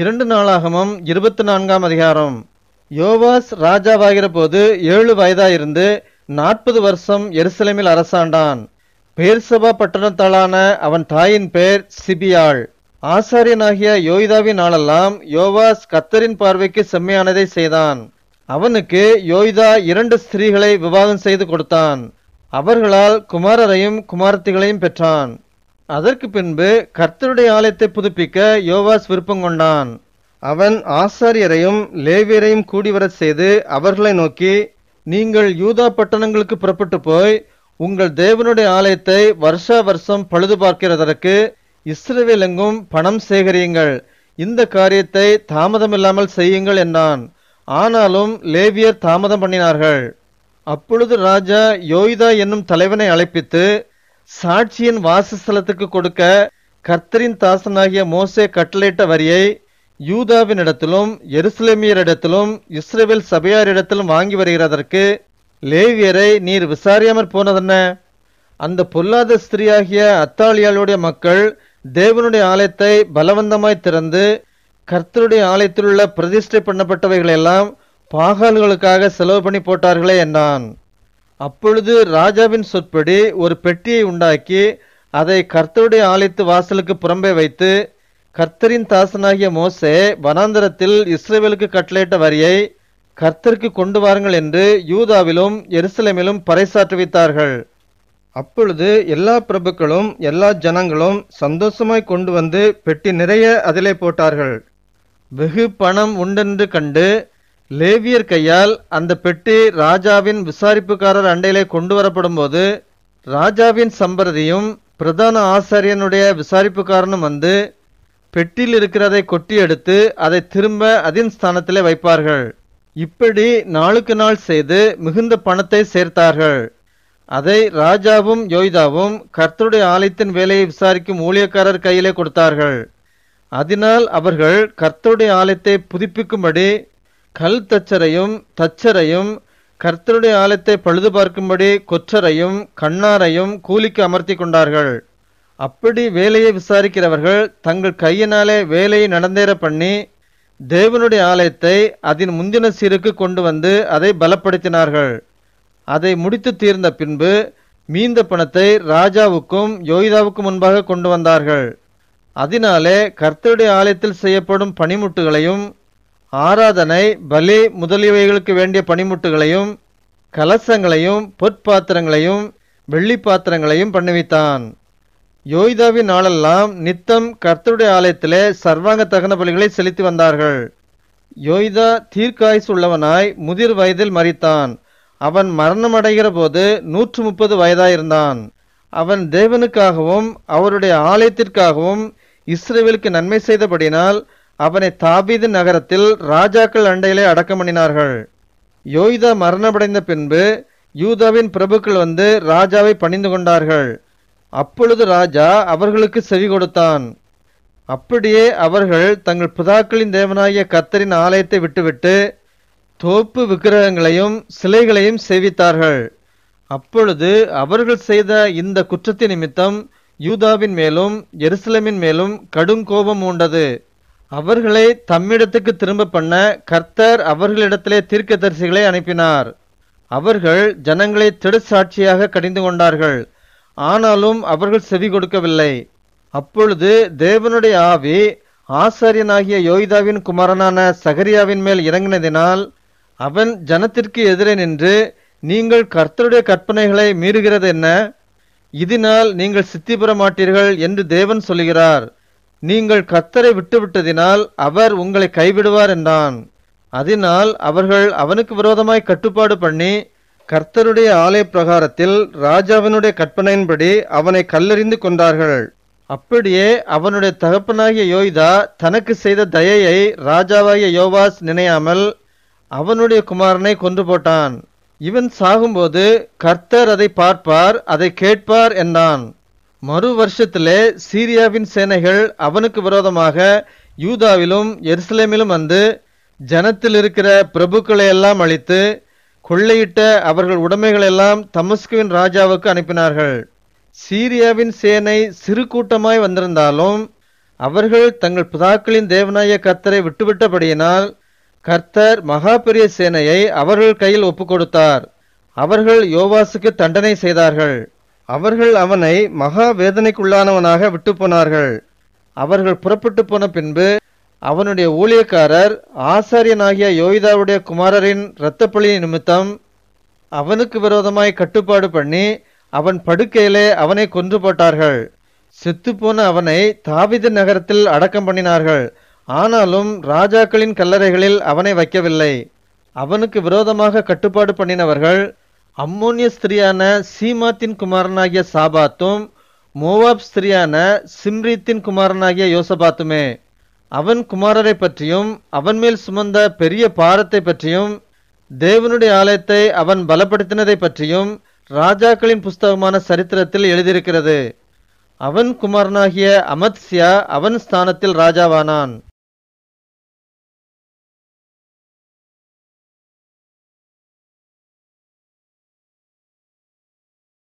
இரண்டு நாளாகமும் இருபத்தி நான்காம் அதிகாரம் யோவாஸ் ராஜாவாகிற போது ஏழு வயதாயிருந்து நாற்பது வருஷம் எருசலேமில் அரசாண்டான் பேர்சபா பட்டணத்தாளான அவன் தாயின் பெயர் சிபியாள் ஆசாரியனாகிய யோய்தாவின் நாளெல்லாம் யோவாஸ் கத்தரின் பார்வைக்கு செம்மையானதை செய்தான் அவனுக்கு யோய்தா இரண்டு ஸ்திரீகளை விவாதம் செய்து கொடுத்தான் அவர்களால் குமாரரையும் குமாரத்திகளையும் பெற்றான் அதற்கு பின்பு கர்த்தருடைய ஆலயத்தை புதுப்பிக்க யோவாஸ் விருப்பம் கொண்டான் அவன் ஆசாரியரையும் லேவியரையும் கூடிவரச் செய்து அவர்களை நோக்கி நீங்கள் யூதா பட்டணங்களுக்கு புறப்பட்டு போய் உங்கள் தேவனுடைய ஆலயத்தை வருஷ வருஷம் பழுது பார்க்கிறதற்கு இஸ்ரேவேலெங்கும் பணம் சேகரியுங்கள் இந்த காரியத்தை தாமதமில்லாமல் செய்யுங்கள் என்றான் ஆனாலும் லேவியர் தாமதம் பண்ணினார்கள் அப்பொழுது ராஜா யோய்தா என்னும் தலைவனை அழைப்பித்து சாட்சியின் வாசஸ்தலத்துக்கு கொடுக்க கர்த்தரின் தாசனாகிய மோசே கட்டளையிட்ட வரியை யூதாவின் இடத்திலும் எருசலேமியரிடத்திலும் இஸ்ரேவேல் சபையாரிடத்திலும் வாங்கி வருகிறதற்கு லேவியரை நீர் விசாரியாமற் போனதென்ன அந்த பொல்லாத ஸ்திரீயாகிய அத்தாலியாளுடைய மக்கள் தேவனுடைய ஆலயத்தை பலவந்தமாய் திறந்து கர்த்தருடைய ஆலயத்திலுள்ள பிரதிஷ்டை பண்ணப்பட்டவைகளெல்லாம் பாகால்களுக்காக செலவு பண்ணி போட்டார்களே என்னான் அப்பொழுது ராஜாவின் சொற்படி ஒரு பெட்டியை உண்டாக்கி அதை கர்த்தருடைய ஆலயத்து வாசலுக்கு புறம்பே வைத்து கர்த்தரின் தாசனாகிய மோசே வனாந்தரத்தில் இஸ்ரேவேலுக்கு கட்டளையிட்ட வரியை கர்த்தருக்கு கொண்டு வாருங்கள் என்று யூதாவிலும் எருசலேமிலும் பறைசாற்றுவித்தார்கள் அப்பொழுது எல்லா பிரபுக்களும் எல்லா ஜனங்களும் சந்தோஷமாய் கொண்டு வந்து பெட்டி நிறைய அதிலே போட்டார்கள் வெகு பணம் உண்டென்று கண்டு லேவியர் கையால் அந்த பெட்டி ராஜாவின் விசாரிப்புக்காரர் அண்டையிலே கொண்டு வரப்படும் போது ராஜாவின் சம்பரதியும் பிரதான ஆசாரியனுடைய விசாரிப்புக்காரனும் வந்து பெட்டியில் இருக்கிறதை கொட்டி எடுத்து அதை திரும்ப அதின் ஸ்தானத்திலே வைப்பார்கள் இப்படி நாளுக்கு நாள் செய்து மிகுந்த பணத்தை சேர்த்தார்கள் அதை ராஜாவும் யோய்தாவும் கர்த்தருடைய ஆலயத்தின் வேலையை விசாரிக்கும் ஊழியக்காரர் கையிலே கொடுத்தார்கள் அதனால் அவர்கள் கர்த்தருடைய ஆலயத்தை புதுப்பிக்கும்படி கல் தச்சரையும் தச்சரையும் கர்த்தருடைய ஆலயத்தை பழுது பார்க்கும்படி கொற்றரையும் கண்ணாரையும் கூலிக்கு அமர்த்தி கொண்டார்கள் அப்படி வேலையை விசாரிக்கிறவர்கள் தங்கள் கையினாலே வேலையை நடந்தேற பண்ணி தேவனுடைய ஆலயத்தை அதன் முந்தின சீருக்கு கொண்டு வந்து அதை பலப்படுத்தினார்கள் அதை முடித்து தீர்ந்த பின்பு மீந்த பணத்தை ராஜாவுக்கும் யோகிதாவுக்கும் முன்பாக கொண்டு வந்தார்கள் அதனாலே கர்த்தருடைய ஆலயத்தில் செய்யப்படும் பனிமுட்டுகளையும் ஆராதனை பலி முதலியவைகளுக்கு வேண்டிய பனிமுட்டுகளையும் கலசங்களையும் பொற்பாத்திரங்களையும் வெள்ளி பாத்திரங்களையும் பண்ணுவித்தான் யோய்தாவின் நாளெல்லாம் நித்தம் கர்த்தருடைய ஆலயத்திலே சர்வாங்க தகன பலிகளை செலுத்தி வந்தார்கள் யோய்தா தீர்க்காயுசு உள்ளவனாய் முதிர் வயதில் மறித்தான் அவன் மரணமடைகிற போது நூற்று முப்பது வயதாயிருந்தான் அவன் தேவனுக்காகவும் அவருடைய ஆலயத்திற்காகவும் இஸ்ரேவேலுக்கு நன்மை செய்தபடினால் அவனை தாபீது நகரத்தில் ராஜாக்கள் அண்டையிலே அடக்கம் பண்ணினார்கள் யோய்தா மரணமடைந்த பின்பு யூதாவின் பிரபுக்கள் வந்து ராஜாவை பணிந்து கொண்டார்கள் அப்பொழுது ராஜா அவர்களுக்கு செவி கொடுத்தான் அப்படியே அவர்கள் தங்கள் பிதாக்களின் தேவனாகிய கத்தரின் ஆலயத்தை விட்டுவிட்டு தோப்பு விக்கிரகங்களையும் சிலைகளையும் சேவித்தார்கள் அப்பொழுது அவர்கள் செய்த இந்த குற்றத்தின் நிமித்தம் யூதாவின் மேலும் எருசலமின் மேலும் கடும் கோபம் உண்டது அவர்களை தம்மிடத்துக்கு திரும்ப பண்ண கர்த்தர் அவர்களிடத்திலே தீர்க்கதரிசிகளை அனுப்பினார் அவர்கள் ஜனங்களை திடுசாட்சியாக கடிந்து கொண்டார்கள் ஆனாலும் அவர்கள் செவி கொடுக்கவில்லை அப்பொழுது தேவனுடைய ஆவி ஆசாரியனாகிய யோகிதாவின் குமாரனான சகரியாவின் மேல் இறங்கினதினால் அவன் ஜனத்திற்கு எதிரே நின்று நீங்கள் கர்த்தருடைய கற்பனைகளை மீறுகிறது என்ன இதனால் நீங்கள் சித்தி பெற மாட்டீர்கள் என்று தேவன் சொல்கிறார் நீங்கள் கத்தரை விட்டுவிட்டதினால் அவர் உங்களை கைவிடுவார் என்றான் அதனால் அவர்கள் அவனுக்கு விரோதமாய் கட்டுப்பாடு பண்ணி கர்த்தருடைய ஆலய பிரகாரத்தில் ராஜாவினுடைய கற்பனையின்படி அவனை கல்லறிந்து கொண்டார்கள் அப்படியே அவனுடைய தகப்பனாகிய யோய்தா தனக்கு செய்த தயையை ராஜாவாகிய யோவாஸ் நினையாமல் அவனுடைய குமாரனை கொன்று போட்டான் இவன் சாகும்போது கர்த்தர் அதை பார்ப்பார் அதை கேட்பார் என்றான் மறு வருஷத்திலே சீரியாவின் சேனைகள் அவனுக்கு விரோதமாக யூதாவிலும் எருசலேமிலும் வந்து ஜனத்தில் இருக்கிற பிரபுக்களை எல்லாம் அழித்து கொள்ளையிட்ட அவர்கள் உடைமைகளெல்லாம் தமஸ்குவின் ராஜாவுக்கு அனுப்பினார்கள் சீரியாவின் சேனை சிறு கூட்டமாய் வந்திருந்தாலும் அவர்கள் தங்கள் பிதாக்களின் தேவநாய கர்த்தரை விட்டுவிட்டபடியினால் கர்த்தர் மகா பெரிய சேனையை அவர்கள் கையில் ஒப்புக்கொடுத்தார் அவர்கள் யோவாசுக்கு தண்டனை செய்தார்கள் அவர்கள் அவனை மகா வேதனைக்குள்ளானவனாக விட்டு போனார்கள் அவர்கள் புறப்பட்டு போன பின்பு அவனுடைய ஊழியக்காரர் ஆசாரியனாகிய யோகிதாவுடைய குமாரரின் இரத்தப்பழி நிமித்தம் அவனுக்கு விரோதமாய் கட்டுப்பாடு பண்ணி அவன் படுக்கையிலே அவனை கொன்று போட்டார்கள் செத்துப்போன அவனை தாவித நகரத்தில் அடக்கம் பண்ணினார்கள் ஆனாலும் ராஜாக்களின் கல்லறைகளில் அவனை வைக்கவில்லை அவனுக்கு விரோதமாக கட்டுப்பாடு பண்ணினவர்கள் அம்மோனிய ஸ்திரியான சீமாத்தின் குமாரனாகிய சாபாத்தும் மோவாப் ஸ்திரியான சிம்ரித்தின் குமாரனாகிய யோசபாத்துமே அவன் குமாரரை பற்றியும் அவன் மேல் சுமந்த பெரிய பாரத்தை பற்றியும் தேவனுடைய ஆலயத்தை அவன் பலப்படுத்தினதை பற்றியும் ராஜாக்களின் புஸ்தகமான சரித்திரத்தில் எழுதியிருக்கிறது அவன் குமாரனாகிய அமத்சியா அவன் ஸ்தானத்தில் ராஜாவானான்